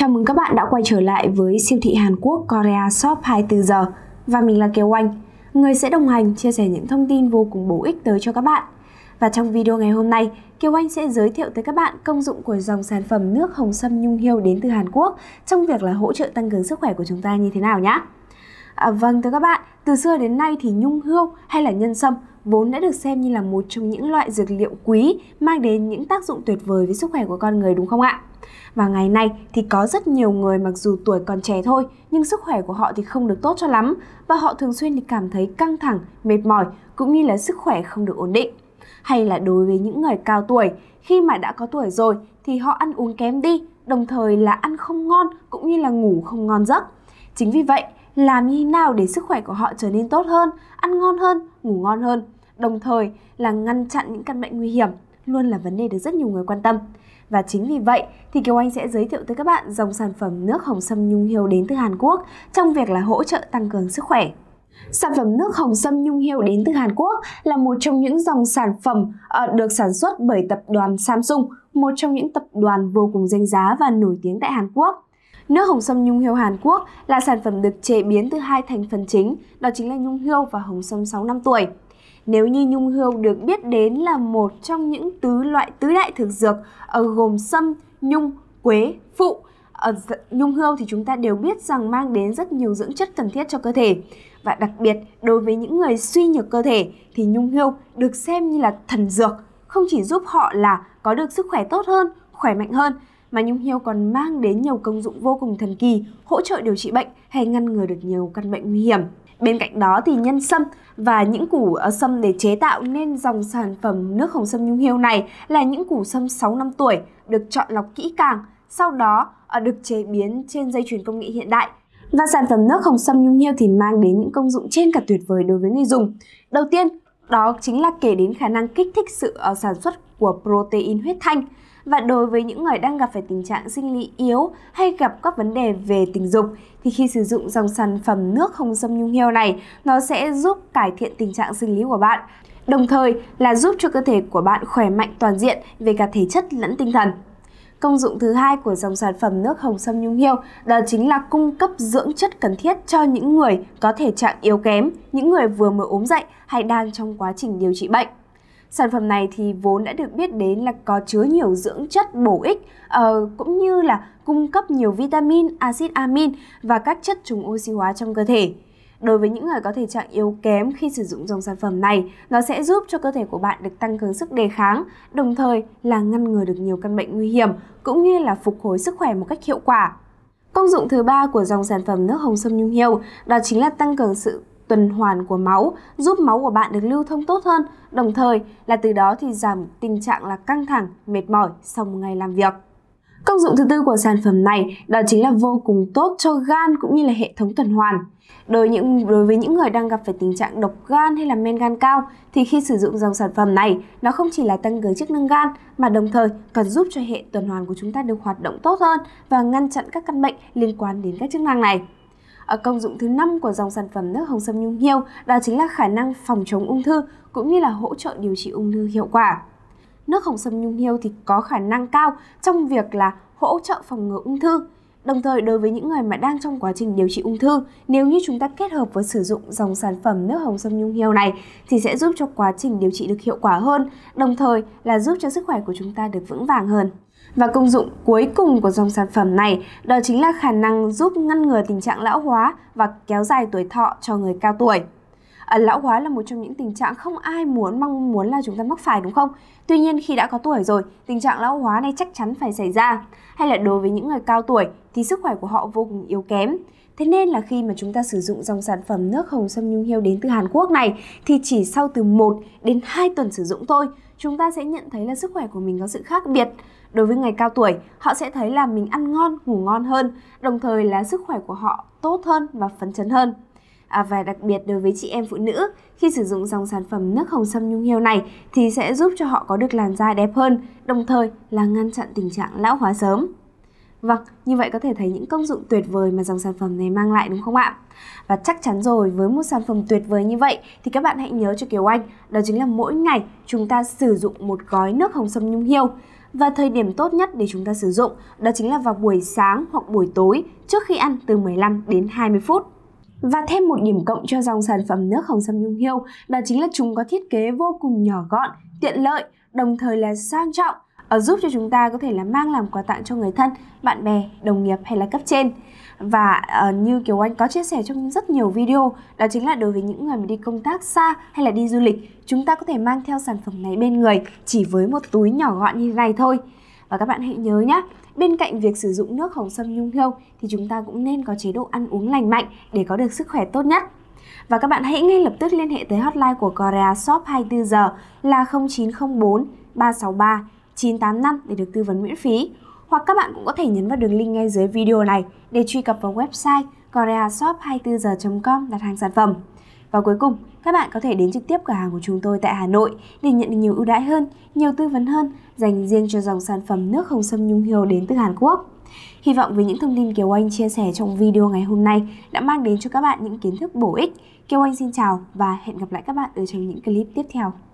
Chào mừng các bạn đã quay trở lại với siêu thị Hàn Quốc Korea Shop 24 giờ và mình là Kiều Anh, người sẽ đồng hành chia sẻ những thông tin vô cùng bổ ích tới cho các bạn. Và trong video ngày hôm nay, Kiều Anh sẽ giới thiệu tới các bạn công dụng của dòng sản phẩm nước hồng sâm nhung hiêu đến từ Hàn Quốc trong việc là hỗ trợ tăng cường sức khỏe của chúng ta như thế nào nhé. À, vâng thưa các bạn, từ xưa đến nay thì nhung hươu hay là nhân sâm vốn đã được xem như là một trong những loại dược liệu quý mang đến những tác dụng tuyệt vời với sức khỏe của con người đúng không ạ? Và ngày nay thì có rất nhiều người mặc dù tuổi còn trẻ thôi nhưng sức khỏe của họ thì không được tốt cho lắm và họ thường xuyên thì cảm thấy căng thẳng, mệt mỏi cũng như là sức khỏe không được ổn định. Hay là đối với những người cao tuổi, khi mà đã có tuổi rồi thì họ ăn uống kém đi, đồng thời là ăn không ngon cũng như là ngủ không ngon giấc. Chính vì vậy, làm như thế nào để sức khỏe của họ trở nên tốt hơn, ăn ngon hơn, ngủ ngon hơn đồng thời là ngăn chặn những căn bệnh nguy hiểm luôn là vấn đề được rất nhiều người quan tâm. Và chính vì vậy thì Kiều Anh sẽ giới thiệu tới các bạn dòng sản phẩm nước hồng sâm nhung hiêu đến từ Hàn Quốc trong việc là hỗ trợ tăng cường sức khỏe. Sản phẩm nước hồng sâm nhung hiệu đến từ Hàn Quốc là một trong những dòng sản phẩm ờ, được sản xuất bởi tập đoàn Samsung, một trong những tập đoàn vô cùng danh giá và nổi tiếng tại Hàn Quốc. Nước hồng sâm nhung hiêu Hàn Quốc là sản phẩm được chế biến từ hai thành phần chính, đó chính là nhung hiêu và hồng sâm 6 năm tuổi. Nếu như nhung hươu được biết đến là một trong những tứ loại tứ đại thực dược ở ờ, gồm sâm, nhung, quế, phụ. Ở ờ, nhung hươu thì chúng ta đều biết rằng mang đến rất nhiều dưỡng chất cần thiết cho cơ thể. Và đặc biệt đối với những người suy nhược cơ thể thì nhung hươu được xem như là thần dược, không chỉ giúp họ là có được sức khỏe tốt hơn, khỏe mạnh hơn mà nhung hươu còn mang đến nhiều công dụng vô cùng thần kỳ, hỗ trợ điều trị bệnh hay ngăn ngừa được nhiều căn bệnh nguy hiểm. Bên cạnh đó thì nhân sâm và những củ ờ, sâm để chế tạo nên dòng sản phẩm nước hồng sâm nhung hiêu này là những củ sâm 6 năm tuổi được chọn lọc kỹ càng, sau đó ờ, được chế biến trên dây chuyền công nghệ hiện đại. Và sản phẩm nước hồng sâm nhung hiêu thì mang đến những công dụng trên cả tuyệt vời đối với người dùng. Đầu tiên, đó chính là kể đến khả năng kích thích sự ờ, sản xuất của protein huyết thanh. Và đối với những người đang gặp phải tình trạng sinh lý yếu hay gặp các vấn đề về tình dục thì khi sử dụng dòng sản phẩm nước hồng sâm nhung heo này, nó sẽ giúp cải thiện tình trạng sinh lý của bạn, đồng thời là giúp cho cơ thể của bạn khỏe mạnh toàn diện về cả thể chất lẫn tinh thần. Công dụng thứ hai của dòng sản phẩm nước hồng sâm nhung hiêu đó chính là cung cấp dưỡng chất cần thiết cho những người có thể trạng yếu kém, những người vừa mới ốm dậy hay đang trong quá trình điều trị bệnh. Sản phẩm này thì vốn đã được biết đến là có chứa nhiều dưỡng chất bổ ích uh, cũng như là cung cấp nhiều vitamin, axit amin và các chất chống oxy hóa trong cơ thể. Đối với những người có thể trạng yếu kém khi sử dụng dòng sản phẩm này, nó sẽ giúp cho cơ thể của bạn được tăng cường sức đề kháng, đồng thời là ngăn ngừa được nhiều căn bệnh nguy hiểm cũng như là phục hồi sức khỏe một cách hiệu quả. Công dụng thứ ba của dòng sản phẩm nước hồng sâm nhung hiêu đó chính là tăng cường sự tuần hoàn của máu, giúp máu của bạn được lưu thông tốt hơn, đồng thời là từ đó thì giảm tình trạng là căng thẳng, mệt mỏi sau một ngày làm việc. Công dụng thứ tư của sản phẩm này đó chính là vô cùng tốt cho gan cũng như là hệ thống tuần hoàn. Đối những đối với những người đang gặp phải tình trạng độc gan hay là men gan cao thì khi sử dụng dòng sản phẩm này, nó không chỉ là tăng cường chức năng gan mà đồng thời còn giúp cho hệ tuần hoàn của chúng ta được hoạt động tốt hơn và ngăn chặn các căn bệnh liên quan đến các chức năng này. Công dụng thứ năm của dòng sản phẩm nước hồng sâm nhung hiêu đó chính là khả năng phòng chống ung thư cũng như là hỗ trợ điều trị ung thư hiệu quả. Nước hồng sâm nhung hiêu thì có khả năng cao trong việc là hỗ trợ phòng ngừa ung thư. Đồng thời đối với những người mà đang trong quá trình điều trị ung thư, nếu như chúng ta kết hợp với sử dụng dòng sản phẩm nước hồng sâm nhung hiêu này thì sẽ giúp cho quá trình điều trị được hiệu quả hơn, đồng thời là giúp cho sức khỏe của chúng ta được vững vàng hơn. Và công dụng cuối cùng của dòng sản phẩm này đó chính là khả năng giúp ngăn ngừa tình trạng lão hóa và kéo dài tuổi thọ cho người cao tuổi. À, lão hóa là một trong những tình trạng không ai muốn mong muốn là chúng ta mắc phải đúng không? Tuy nhiên khi đã có tuổi rồi, tình trạng lão hóa này chắc chắn phải xảy ra. Hay là đối với những người cao tuổi thì sức khỏe của họ vô cùng yếu kém. Thế nên là khi mà chúng ta sử dụng dòng sản phẩm nước hồng sâm nhung hiêu đến từ Hàn Quốc này thì chỉ sau từ 1 đến 2 tuần sử dụng thôi, chúng ta sẽ nhận thấy là sức khỏe của mình có sự khác biệt. Đối với người cao tuổi, họ sẽ thấy là mình ăn ngon, ngủ ngon hơn, đồng thời là sức khỏe của họ tốt hơn và phấn chấn hơn. À, và đặc biệt đối với chị em phụ nữ, khi sử dụng dòng sản phẩm nước hồng sâm nhung hiêu này thì sẽ giúp cho họ có được làn da đẹp hơn, đồng thời là ngăn chặn tình trạng lão hóa sớm. Vâng, như vậy có thể thấy những công dụng tuyệt vời mà dòng sản phẩm này mang lại đúng không ạ? Và chắc chắn rồi, với một sản phẩm tuyệt vời như vậy thì các bạn hãy nhớ cho Kiều Anh, đó chính là mỗi ngày chúng ta sử dụng một gói nước hồng sâm nhung hiêu và thời điểm tốt nhất để chúng ta sử dụng đó chính là vào buổi sáng hoặc buổi tối trước khi ăn từ 15 đến 20 phút. Và thêm một điểm cộng cho dòng sản phẩm nước hồng sâm nhung hiêu đó chính là chúng có thiết kế vô cùng nhỏ gọn, tiện lợi, đồng thời là sang trọng ở giúp cho chúng ta có thể là mang làm quà tặng cho người thân, bạn bè, đồng nghiệp hay là cấp trên và uh, như Kiều Anh có chia sẻ trong rất nhiều video đó chính là đối với những người mà đi công tác xa hay là đi du lịch chúng ta có thể mang theo sản phẩm này bên người chỉ với một túi nhỏ gọn như thế này thôi và các bạn hãy nhớ nhé bên cạnh việc sử dụng nước hồng sâm nhung hương thì chúng ta cũng nên có chế độ ăn uống lành mạnh để có được sức khỏe tốt nhất và các bạn hãy ngay lập tức liên hệ tới hotline của Korea Shop 24 giờ là 0904 363 985 để được tư vấn miễn phí hoặc các bạn cũng có thể nhấn vào đường link ngay dưới video này để truy cập vào website koreashop24h.com đặt hàng sản phẩm. Và cuối cùng, các bạn có thể đến trực tiếp cửa hàng của chúng tôi tại Hà Nội để nhận được nhiều ưu đãi hơn, nhiều tư vấn hơn dành riêng cho dòng sản phẩm nước không sâm nhung hiều đến từ Hàn Quốc. Hy vọng với những thông tin Kiều Anh chia sẻ trong video ngày hôm nay đã mang đến cho các bạn những kiến thức bổ ích. Kiều Anh xin chào và hẹn gặp lại các bạn ở trong những clip tiếp theo.